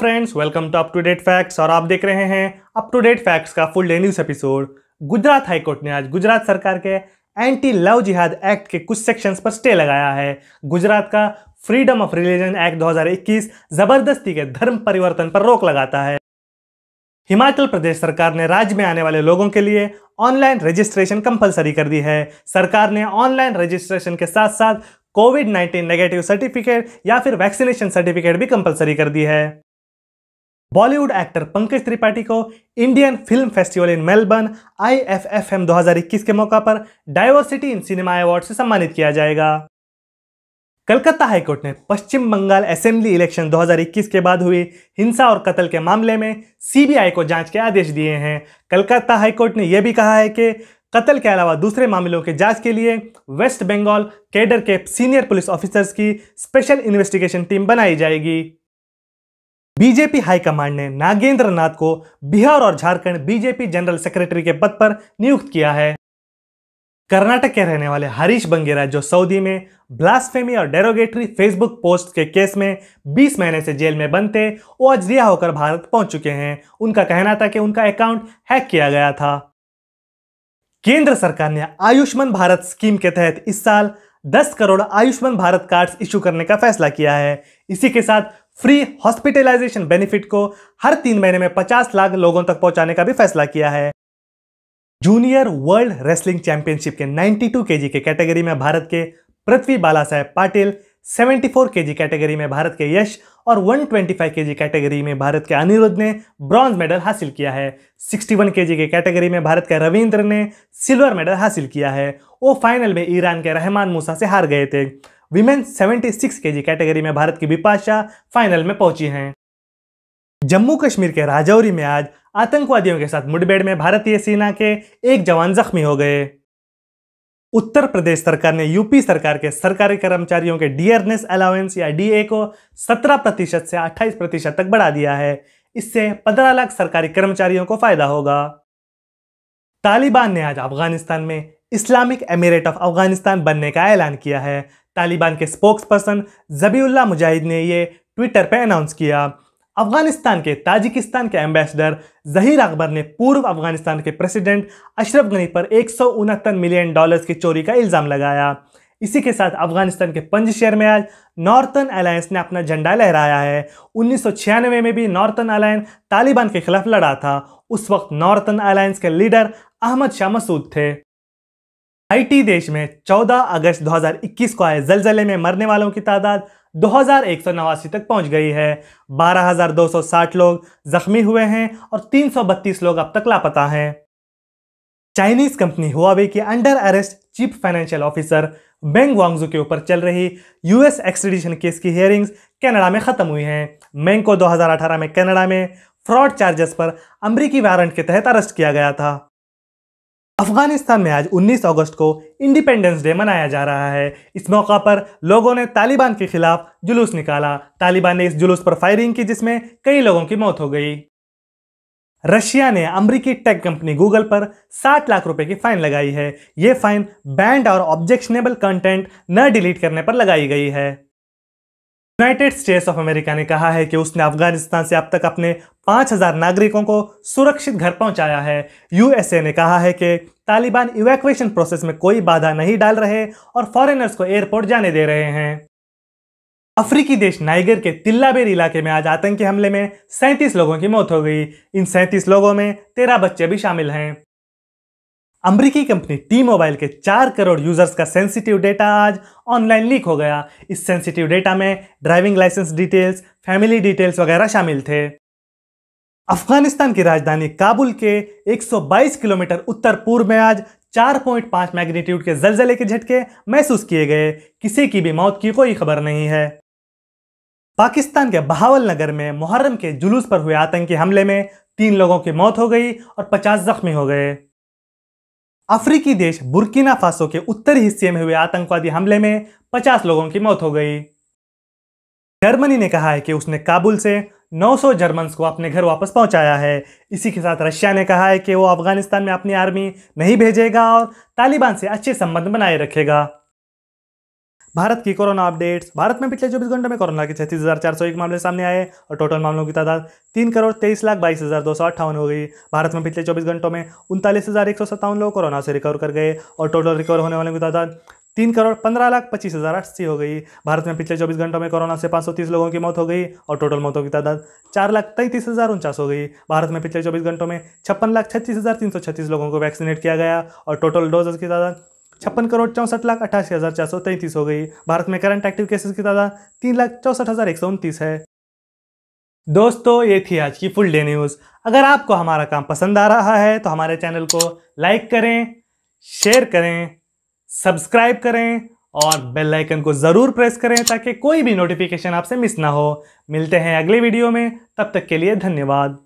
friends welcome to up to date facts और आप देख रहे हैं अप टू डेट फैक्ट्स का full day news episode Gujarat high court ने आज गुजरात सरकार के एंटी लव जिहाद एक्ट के कुछ सेक्शंस पर स्टे लगाया है गुजरात का फ्रीडम ऑफ रिलीजन एक्ट 2021 जबरदस्ती के धर्म परिवर्तन पर रोक लगाता है हिमाचल प्रदेश सरकार ने राज्य में आने वाले लोगों के लिए ऑनलाइन रजिस्ट्रेशन कंपलसरी कर दी है सरकार ने ऑनलाइन रजिस्ट्रेशन के साथ साथ कोविड 19 नेगेटिव सर्टिफिकेट या फिर वैक्सीनेशन सर्टिफिकेट भी कंपलसरी कर दी है बॉलीवुड एक्टर पंकज त्रिपाठी को Indian film festival in Melbourne I F F M दो के मौका पर डाइवर्सिटी इन सिनेमा अवार्ड से सम्मानित किया जाएगा कलकत्ता हाईकोर्ट ने पश्चिम बंगाल असेंबली इलेक्शन 2021 के बाद हुई हिंसा और कत्ल के मामले में सीबीआई को जांच के आदेश दिए हैं कलकत्ता हाईकोर्ट ने यह भी कहा है कि कत्ल के अलावा दूसरे मामलों की जांच के लिए वेस्ट बंगाल कैडर के सीनियर पुलिस ऑफिसर्स की स्पेशल इन्वेस्टिगेशन टीम बनाई जाएगी बीजेपी हाईकमांड ने नागेंद्र नाथ को बिहार और झारखंड बीजेपी जनरल सेक्रेटरी के पद पर नियुक्त किया है कर्नाटक के रहने वाले हरीश बंगेरा जो सऊदी में ब्लास्फेमी और डेरोगेटरी फेसबुक पोस्ट के केस में 20 महीने से जेल में बंद थे वो आज रिहा होकर भारत पहुंच चुके हैं उनका कहना था कि उनका अकाउंट हैक किया गया था केंद्र सरकार ने आयुष्मान भारत स्कीम के तहत इस साल 10 करोड़ आयुष्मान भारत कार्ड इशू करने का फैसला किया है इसी के साथ फ्री हॉस्पिटलाइजेशन बेनिफिट को हर तीन महीने में 50 लाख लोगों तक पहुंचाने का भी फैसला किया है जूनियर वर्ल्ड रेसलिंग चैंपियनशिप के 92 केजी के कैटेगरी में भारत के पृथ्वी बाला साहेब पाटिल 74 केजी कैटेगरी में भारत के यश और 125 ट्वेंटी कैटेगरी में भारत के अनिरुद्ध ने ब्रॉन्ज मेडल हासिल किया है 61 केजी के कैटेगरी में भारत के रविंद्र ने सिल्वर मेडल हासिल किया है वो फाइनल में ईरान के रहमान मूसा से हार गए थे विमेन 76 केजी कैटेगरी में भारत की विपाशा फाइनल में पहुंची हैं जम्मू कश्मीर के राजौरी में आज आतंकवादियों के साथ मुठभेड़ में भारतीय सेना के एक जवान जख्मी हो गए उत्तर प्रदेश सरकार ने यूपी सरकार के सरकारी कर्मचारियों के डियरनेस अलाउंस या डीए को 17 प्रतिशत से 28 प्रतिशत तक बढ़ा दिया है इससे 15 लाख सरकारी कर्मचारियों को फायदा होगा तालिबान ने आज अफगानिस्तान में इस्लामिक एमिरेट ऑफ अफगानिस्तान बनने का ऐलान किया है तालिबान के स्पोक्स पर्सन जबीउल्ला मुजाहिद ने ये ट्विटर पर अनाउंस किया अफगानिस्तान के ताजिकिस्तान के एम्बेसडर जहीर अकबर ने पूर्व अफगानिस्तान के प्रेसिडेंट अशरफ गनी पर एक मिलियन डॉलर्स की चोरी का इल्ज़ाम लगाया इसी के साथ अफगानिस्तान के पंज शहर में आज नॉर्थन अलायंस ने अपना झंडा लहराया है उन्नीस में भी नॉर्थन अलायंस तालिबान के खिलाफ लड़ा था उस वक्त नॉर्थन अलायंस के लीडर अहमद शाह मसूद थे हाइटी देश में 14 अगस्त 2021 को आए जलजले में मरने वालों की तादाद दो तक पहुंच गई है 12,260 लोग जख्मी हुए हैं और 332 लोग अब तक लापता हैं चाइनीज कंपनी हुआवे के under arrest chief financial officer Meng Wanzhou के ऊपर चल रही यूएस एक्सटेडिशन केस की हियरिंग्स कनाडा में खत्म हुई हैं मैंग को 2018 में कनाडा में फ्रॉड चार्जेस पर अमरीकी वारंट के तहत अरेस्ट किया गया था अफगानिस्तान में आज 19 अगस्त को इंडिपेंडेंस डे मनाया जा रहा है इस मौका पर लोगों ने तालिबान के खिलाफ जुलूस निकाला तालिबान ने इस जुलूस पर फायरिंग की जिसमें कई लोगों की मौत हो गई रशिया ने अमरीकी टेक कंपनी गूगल पर 60 लाख रुपए की फाइन लगाई है ये फाइन बैंड और ऑब्जेक्शनेबल कंटेंट न डिलीट करने पर लगाई गई है यूनाइटेड स्टेट्स ऑफ अमेरिका ने कहा है कि उसने अफगानिस्तान से अब तक अपने 5000 नागरिकों को सुरक्षित घर पहुंचाया है यूएसए ने कहा है कि तालिबान इवैक्यूएशन प्रोसेस में कोई बाधा नहीं डाल रहे और फॉरेनर्स को एयरपोर्ट जाने दे रहे हैं अफ्रीकी देश नाइगर के तिल्लाबेर इलाके में आज आतंकी हमले में सैंतीस लोगों की मौत हो गई इन सैंतीस लोगों में तेरह बच्चे भी शामिल हैं अमरीकी कंपनी टी मोबाइल के चार करोड़ यूजर्स का सेंसिटिव डेटा आज ऑनलाइन लीक हो गया इस सेंसिटिव डेटा में driving license details family details वगैरह शामिल थे अफगानिस्तान की राजधानी काबुल के 122 किलोमीटर उत्तर पूर्व में आज 4.5 मैग्नीट्यूड के जलजले के झटके महसूस किए गए किसी की भी मौत की कोई खबर नहीं है पाकिस्तान के बहावल नगर में मुहर्रम के जुलूस पर हुए आतंकी हमले में तीन लोगों की मौत हो गई और पचास जख्मी हो गए अफ्रीकी देश बुर्किना फासो के उत्तरी हिस्से में हुए आतंकवादी हमले में 50 लोगों की मौत हो गई जर्मनी ने कहा है कि उसने काबुल से 900 जर्मन्स को अपने घर वापस पहुंचाया है इसी के साथ रशिया ने कहा है कि वो अफगानिस्तान में अपनी आर्मी नहीं भेजेगा और तालिबान से अच्छे संबंध बनाए रखेगा भारत की कोरोना अपडेट्स भारत में पिछले चौबीस घंटों में कोरोना के छत्तीस हज़ार चार सौ एक मामले सामने आए और टोटल मामलों की तादाद तीन करोड़ तेईस लाख बाईस हज़ार दो सौ अट्ठावन हो गई भारत में पिछले चौबीस घंटों में उनतालीस हज़ार एक सौ सत्तावन लोग कोरोना से रिकवर कर गए और टोटल रिकवर होने वालों की तादाद तीन करोड़ पंद्रह लाख पच्चीस हज़ार अस्सी हो गई भारत में पिछले चौबीस घंटों में कोरोना से पाँच सौ तीस लोगों की मौत हो गई और टोटल मौतों की तादाद चार लाख तैंतीस हज़ार उनचास हो गई भारत में पिछले चौबीस घंटों में छप्पन लाख छत्तीस हज़ार तीन सौ छत्तीस लोगों को वैक्सीनेट किया गया और टोटल डोजेस की तादाद छप्पन करोड़ चौंसठ लाख अट्ठासी हज़ार चार सौ तैंतीस हो गई भारत में करंट एक्टिव केसेस की तादाद तीन लाख चौंसठ हज़ार एक सौ उनतीस है दोस्तों ये थी आज की फुल डे न्यूज़ अगर आपको हमारा काम पसंद आ रहा है तो हमारे चैनल को लाइक करें शेयर करें सब्सक्राइब करें और बेल आइकन को ज़रूर प्रेस करें ताकि कोई भी नोटिफिकेशन आपसे मिस ना हो मिलते हैं अगले वीडियो में तब तक के लिए धन्यवाद